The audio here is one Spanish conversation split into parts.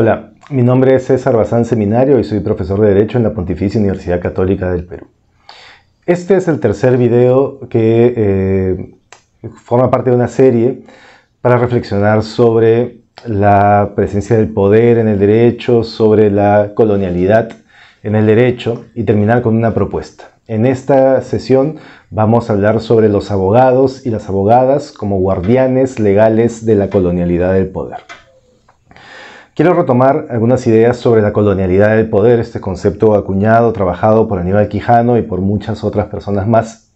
Hola, mi nombre es César Bazán Seminario y soy profesor de Derecho en la Pontificia Universidad Católica del Perú. Este es el tercer video que eh, forma parte de una serie para reflexionar sobre la presencia del poder en el derecho, sobre la colonialidad en el derecho y terminar con una propuesta. En esta sesión vamos a hablar sobre los abogados y las abogadas como guardianes legales de la colonialidad del poder. Quiero retomar algunas ideas sobre la colonialidad del poder, este concepto acuñado, trabajado por Aníbal Quijano y por muchas otras personas más,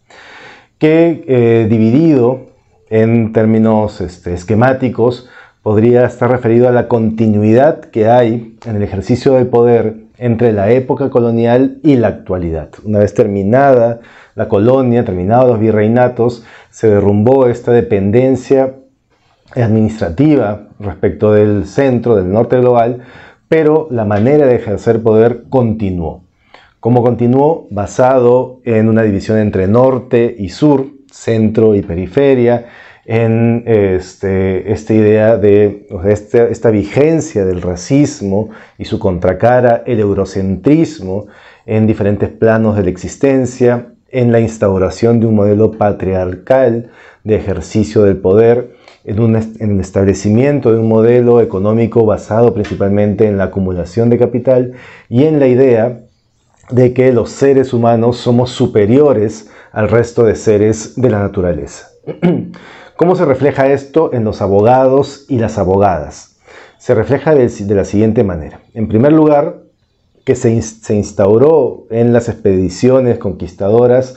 que eh, dividido en términos este, esquemáticos podría estar referido a la continuidad que hay en el ejercicio del poder entre la época colonial y la actualidad. Una vez terminada la colonia, terminados los virreinatos, se derrumbó esta dependencia administrativa respecto del centro, del norte global, pero la manera de ejercer poder continuó. Como continuó? Basado en una división entre norte y sur, centro y periferia, en este, esta idea de esta, vigencia del racismo y su contracara, el eurocentrismo, en diferentes planos de la existencia, en la instauración de un modelo patriarcal de ejercicio del poder, en, un, el establecimiento de un modelo económico basado principalmente en la acumulación de capital y en la idea de que los seres humanos somos superiores al resto de seres de la naturaleza. ¿Cómo se refleja esto en los abogados y las abogadas? Se refleja de, la siguiente manera. En primer lugar, que se instauró en las expediciones conquistadoras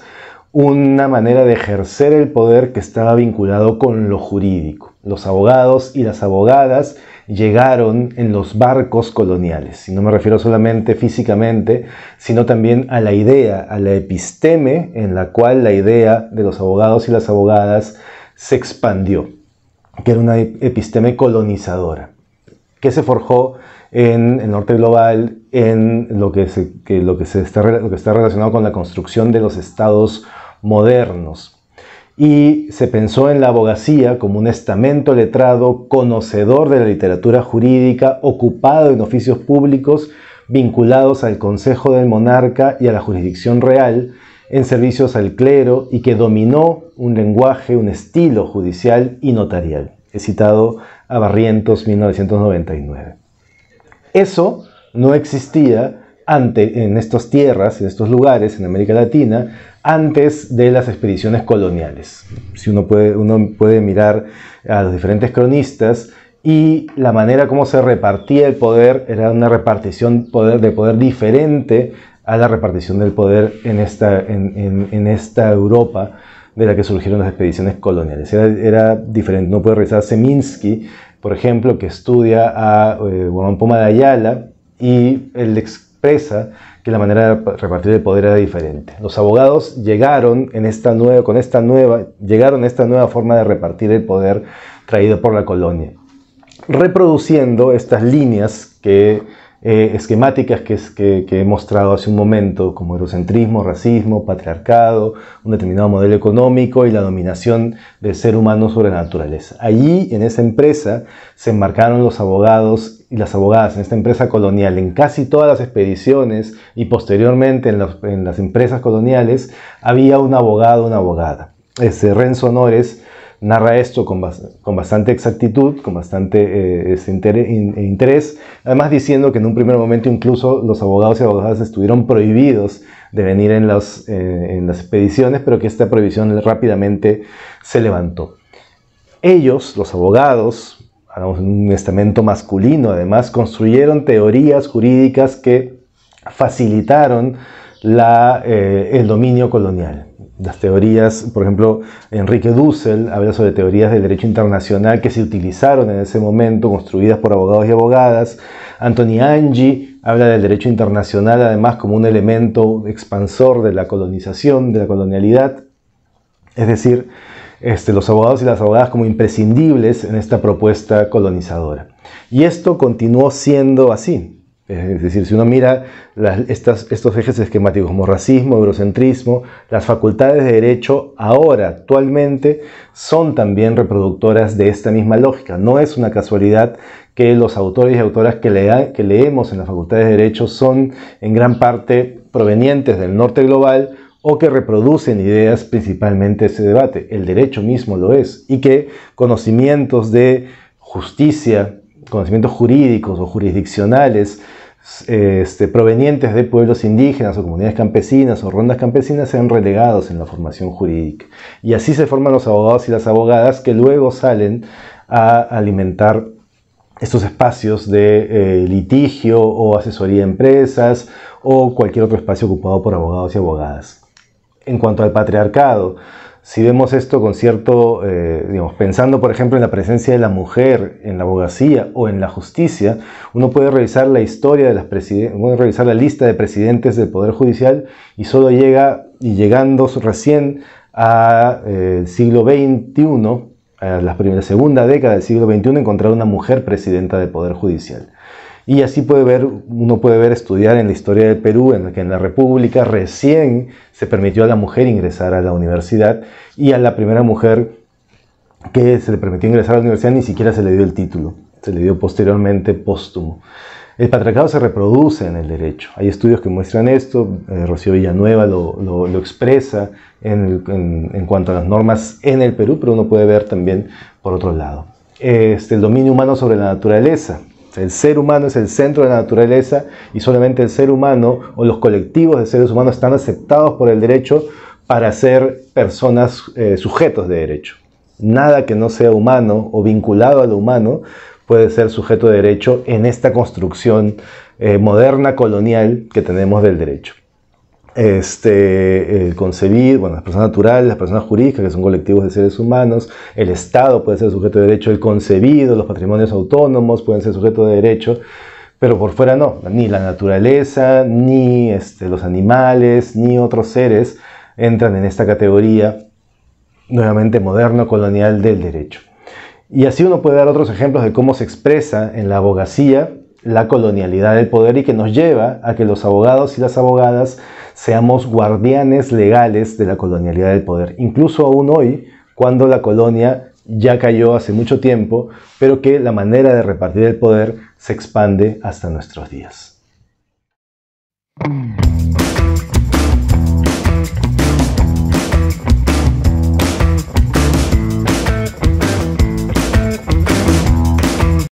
una manera de ejercer el poder que estaba vinculado con lo jurídico. Los abogados y las abogadas llegaron en los barcos coloniales. Y no me refiero solamente físicamente, sino también a la idea, a la episteme en la cual la idea de los abogados y las abogadas se expandió, que era una episteme colonizadora, que se forjó en el norte global, en lo que, lo, que se está, lo que está relacionado con la construcción de los estados modernos. Y se pensó en la abogacía como un estamento letrado, conocedor de la literatura jurídica, ocupado en oficios públicos vinculados al consejo del monarca y a la jurisdicción real, en servicios al clero y que dominó un lenguaje, un estilo judicial y notarial. He citado a Barrientos 1999. Eso no existía ante, en estas tierras, en estos lugares, en América Latina, antes de las expediciones coloniales. Si uno puede, uno puede mirar a los diferentes cronistas y la manera como se repartía el poder era una repartición poder, de poder diferente a la repartición del poder en esta, en, en, esta Europa de la que surgieron las expediciones coloniales. Era, era diferente. No puede revisar Seminsky, por ejemplo, que estudia a Juan eh, Poma de Ayala y el ex que la manera de repartir el poder era diferente. Los abogados llegaron en esta nueva, con esta nueva, llegaron a esta nueva forma de repartir el poder traído por la colonia, reproduciendo estas líneas que, eh, esquemáticas que, que he mostrado hace un momento, como eurocentrismo, racismo, patriarcado, un determinado modelo económico y la dominación del ser humano sobre la naturaleza. Allí, en esa empresa, se enmarcaron los abogados las abogadas en esta empresa colonial, en casi todas las expediciones y posteriormente en, las empresas coloniales, había un abogado, una abogada. Este, Renzo Honores narra esto con, bastante exactitud, con bastante eh, este, e interés, además diciendo que en un primer momento incluso los abogados y abogadas estuvieron prohibidos de venir en, eh, en las expediciones, pero que esta prohibición rápidamente se levantó. Ellos, los abogados, un estamento masculino, además, construyeron teorías jurídicas que facilitaron la, eh, el dominio colonial. Las teorías, por ejemplo, Enrique Dussel habla sobre teorías del derecho internacional que se utilizaron en ese momento, construidas por abogados y abogadas. Anthony Angie habla del derecho internacional, además, como un elemento expansor de la colonización, de la colonialidad. Es decir, este, los abogados y las abogadas como imprescindibles en esta propuesta colonizadora. Y esto continuó siendo así. Es decir, si uno mira estos ejes esquemáticos como racismo, eurocentrismo, las facultades de derecho ahora, actualmente, son también reproductoras de esta misma lógica. No es una casualidad que los autores y autoras que, que leemos en las facultades de derecho son en gran parte provenientes del norte global o que reproducen ideas principalmente ese debate. El derecho mismo lo es y que conocimientos de justicia, conocimientos jurídicos o jurisdiccionales este, provenientes de pueblos indígenas o comunidades campesinas o rondas campesinas sean relegados en la formación jurídica. Y así se forman los abogados y las abogadas que luego salen a alimentar estos espacios de eh, litigio o asesoría de empresas o cualquier otro espacio ocupado por abogados y abogadas en cuanto al patriarcado. Si vemos esto con cierto, eh, digamos, pensando por ejemplo en la presencia de la mujer en la abogacía o en la justicia, uno puede revisar la historia de las presidentes, revisar la lista de presidentes del Poder Judicial y solo llega, y llegando recién al eh, siglo XXI, a la, segunda década del siglo XXI, encontrar una mujer presidenta del Poder Judicial. Y así puede ver, uno puede ver estudiar en la historia del Perú, en la que en la República recién se permitió a la mujer ingresar a la universidad y a la primera mujer que se le permitió ingresar a la universidad ni siquiera se le dio el título, se le dio posteriormente póstumo. El patriarcado se reproduce en el derecho. Hay estudios que muestran esto. Eh, Rocío Villanueva lo, expresa en, cuanto a las normas en el Perú, pero uno puede ver también por otro lado. Este, el dominio humano sobre la naturaleza. El ser humano es el centro de la naturaleza y solamente el ser humano o los colectivos de seres humanos están aceptados por el derecho para ser personas eh, sujetos de derecho. Nada que no sea humano o vinculado a lo humano puede ser sujeto de derecho en esta construcción eh, moderna colonial que tenemos del derecho este, el concebir, bueno, las personas naturales, las personas jurídicas, que son colectivos de seres humanos, el Estado puede ser sujeto de derecho, el concebido, los patrimonios autónomos pueden ser sujeto de derecho, pero por fuera no, ni la naturaleza, ni este, los animales, ni otros seres entran en esta categoría nuevamente moderno colonial del derecho. Y así uno puede dar otros ejemplos de cómo se expresa en la abogacía la colonialidad del poder y que nos lleva a que los abogados y las abogadas seamos guardianes legales de la colonialidad del poder, incluso aún hoy, cuando la colonia ya cayó hace mucho tiempo, pero que la manera de repartir el poder se expande hasta nuestros días.